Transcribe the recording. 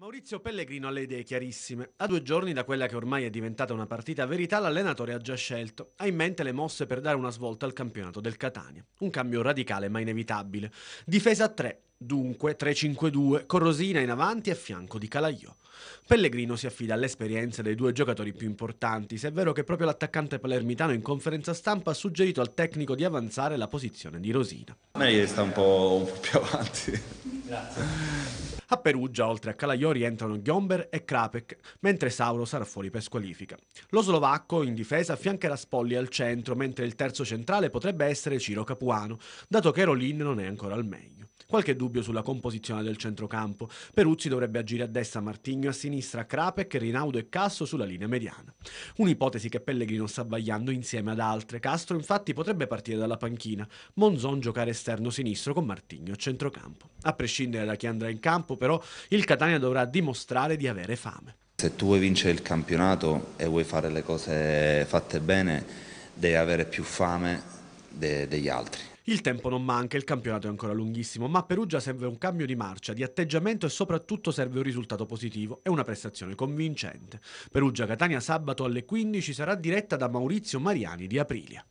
Maurizio Pellegrino ha le idee chiarissime. A due giorni da quella che ormai è diventata una partita verità, l'allenatore ha già scelto. Ha in mente le mosse per dare una svolta al campionato del Catania. Un cambio radicale ma inevitabile. Difesa a 3, Dunque 3-5-2 con Rosina in avanti a fianco di Calaiò. Pellegrino si affida all'esperienza dei due giocatori più importanti, se è vero che proprio l'attaccante palermitano in conferenza stampa ha suggerito al tecnico di avanzare la posizione di Rosina. Meglio sta un po', un po' più avanti. Grazie. A Perugia, oltre a Calaiò, rientrano Gomber e Krapek, mentre Sauro sarà fuori per squalifica. Lo slovacco in difesa affiancherà Spolli al centro, mentre il terzo centrale potrebbe essere Ciro Capuano, dato che Rolin non è ancora al meglio. Qualche dubbio dubbio sulla composizione del centrocampo. Peruzzi dovrebbe agire a destra, Martigno a sinistra, Krapek, Rinaudo e Casso sulla linea mediana. Un'ipotesi che Pellegrino sta vagliando insieme ad altre. Castro infatti potrebbe partire dalla panchina, Monzon giocare esterno sinistro con Martigno a centrocampo. A prescindere da chi andrà in campo però il Catania dovrà dimostrare di avere fame. Se tu vuoi vincere il campionato e vuoi fare le cose fatte bene, devi avere più fame de degli altri. Il tempo non manca, il campionato è ancora lunghissimo, ma a Perugia serve un cambio di marcia, di atteggiamento e soprattutto serve un risultato positivo e una prestazione convincente. Perugia-Catania sabato alle 15 sarà diretta da Maurizio Mariani di Aprilia.